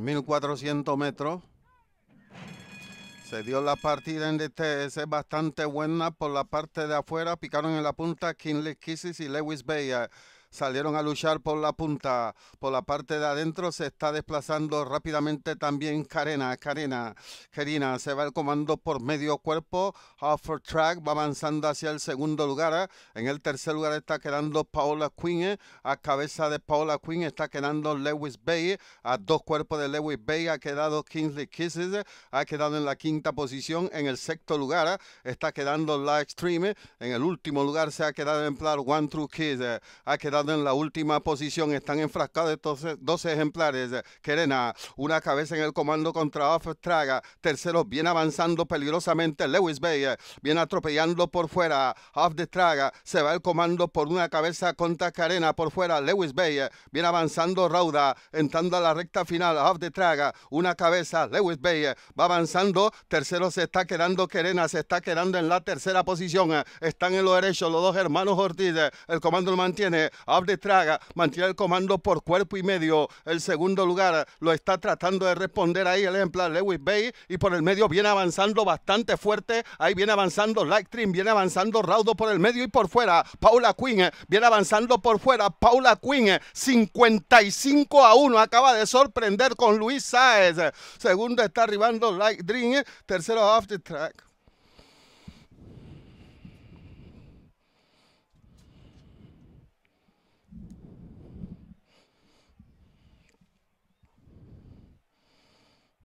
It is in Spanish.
1400 metros. Se dio la partida en DTS este, bastante buena por la parte de afuera. Picaron en la punta Kinley Kisses y Lewis Bayer salieron a luchar por la punta, por la parte de adentro se está desplazando rápidamente también Karena Karena, Karina, se va el comando por medio cuerpo, Half Track va avanzando hacia el segundo lugar, ¿eh? en el tercer lugar está quedando Paola Quinn, ¿eh? a cabeza de Paola Quinn está quedando Lewis Bay, a dos cuerpos de Lewis Bay ha quedado Kingsley Kisses, ¿eh? ha quedado en la quinta posición, en el sexto lugar está quedando Live Stream, en el último lugar se ha quedado en plan One True kisses ha quedado en la última posición, están enfrascados estos 12 ejemplares. querena una cabeza en el comando contra Traga. ...tercero viene avanzando peligrosamente. Lewis Bay viene atropellando por fuera. Off de Traga se va el comando por una cabeza contra Carena por fuera. Lewis Bay viene avanzando Rauda, entrando a la recta final. Off de Traga, una cabeza. Lewis Bay va avanzando. Tercero se está quedando querena se está quedando en la tercera posición. Están en los derechos los dos hermanos Ortiz. El comando lo mantiene. Abde Traga mantiene el comando por cuerpo y medio. El segundo lugar lo está tratando de responder ahí el ejemplar Lewis Bay y por el medio viene avanzando bastante fuerte. Ahí viene avanzando Light Dream, viene avanzando Raudo por el medio y por fuera. Paula Quinn eh, viene avanzando por fuera. Paula Quinn 55 eh, a 1 acaba de sorprender con Luis Saez. Segundo está arribando Dream. Eh, tercero After Track.